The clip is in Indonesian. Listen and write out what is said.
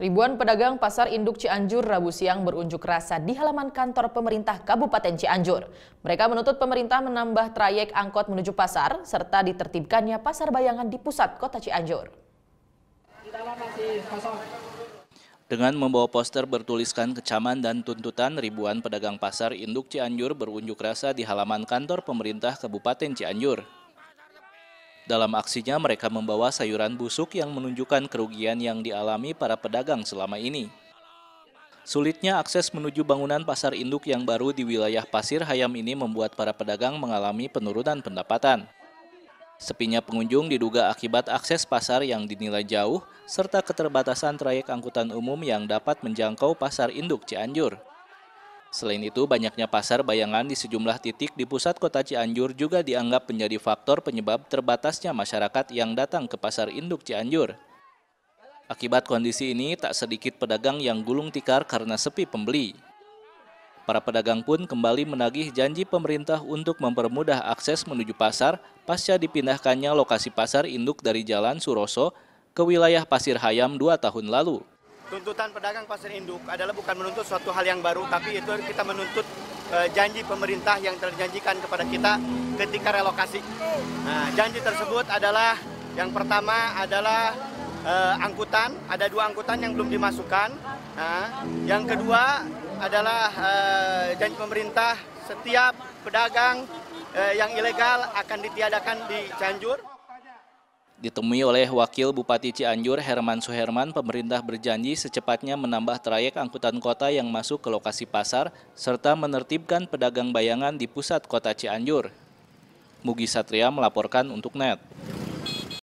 Ribuan pedagang pasar induk Cianjur Rabu siang berunjuk rasa di halaman kantor pemerintah Kabupaten Cianjur. Mereka menuntut pemerintah menambah trayek angkot menuju pasar serta ditertibkannya pasar bayangan di pusat kota Cianjur. Dengan membawa poster bertuliskan kecaman dan tuntutan, ribuan pedagang pasar induk Cianjur berunjuk rasa di halaman kantor pemerintah Kabupaten Cianjur. Dalam aksinya, mereka membawa sayuran busuk yang menunjukkan kerugian yang dialami para pedagang selama ini. Sulitnya akses menuju bangunan pasar induk yang baru di wilayah Pasir Hayam ini membuat para pedagang mengalami penurunan pendapatan. Sepinya pengunjung diduga akibat akses pasar yang dinilai jauh, serta keterbatasan trayek angkutan umum yang dapat menjangkau pasar induk Cianjur. Selain itu, banyaknya pasar bayangan di sejumlah titik di pusat kota Cianjur juga dianggap menjadi faktor penyebab terbatasnya masyarakat yang datang ke pasar induk Cianjur. Akibat kondisi ini, tak sedikit pedagang yang gulung tikar karena sepi pembeli. Para pedagang pun kembali menagih janji pemerintah untuk mempermudah akses menuju pasar pasca dipindahkannya lokasi pasar induk dari Jalan Suroso ke wilayah Pasir Hayam dua tahun lalu tuntutan pedagang pasar induk adalah bukan menuntut suatu hal yang baru, tapi itu kita menuntut eh, janji pemerintah yang terjanjikan kepada kita ketika relokasi. Nah, janji tersebut adalah yang pertama adalah eh, angkutan, ada dua angkutan yang belum dimasukkan. Nah, yang kedua adalah eh, janji pemerintah setiap pedagang yang ilegal akan ditiadakan di Cianjur. Ditemui oleh Wakil Bupati Cianjur Herman Suherman, pemerintah berjanji secepatnya menambah trayek angkutan kota yang masuk ke lokasi pasar serta menertibkan pedagang bayangan di pusat kota Cianjur. Mugi Satria melaporkan untuk NET.